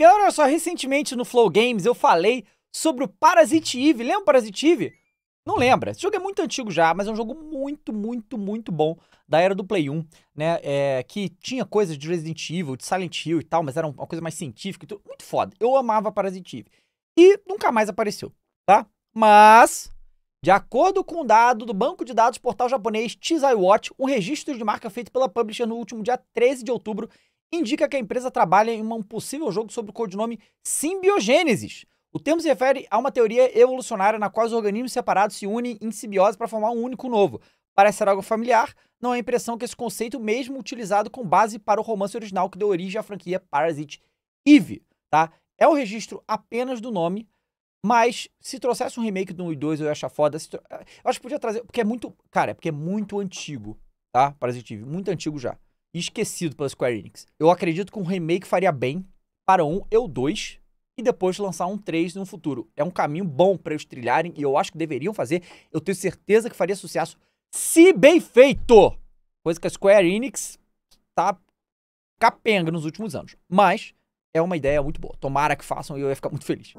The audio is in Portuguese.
Galera, só, recentemente no Flow Games eu falei sobre o Parasite Eve. Lembra o Parasite Eve? Não lembra. Esse jogo é muito antigo já, mas é um jogo muito, muito, muito bom da era do Play 1, né? É, que tinha coisas de Resident Evil, de Silent Hill e tal, mas era uma coisa mais científica e tudo. Muito foda. Eu amava Parasite Eve. E nunca mais apareceu, tá? Mas, de acordo com o um dado do banco de dados portal japonês Tizai Watch, um registro de marca feito pela publisher no último dia 13 de outubro indica que a empresa trabalha em um possível jogo sob o codinome simbiogênesis. O termo se refere a uma teoria evolucionária na qual os organismos separados se unem em simbiose para formar um único novo. Parece ser algo familiar, não há a impressão que esse conceito mesmo utilizado com base para o romance original que deu origem à franquia Parasite Eve, tá? É o registro apenas do nome, mas se trouxesse um remake do 1 e 2 eu ia achar foda. Eh, eu acho que podia trazer, porque é muito, cara, é porque é muito antigo, tá? Parasite Eve, muito antigo já esquecido pela Square Enix. Eu acredito que um remake faria bem para um e o dois e depois lançar um 3 no futuro. É um caminho bom para eles trilharem e eu acho que deveriam fazer. Eu tenho certeza que faria sucesso se bem feito. Coisa que a Square Enix tá capenga nos últimos anos. Mas é uma ideia muito boa. Tomara que façam e eu ia ficar muito feliz.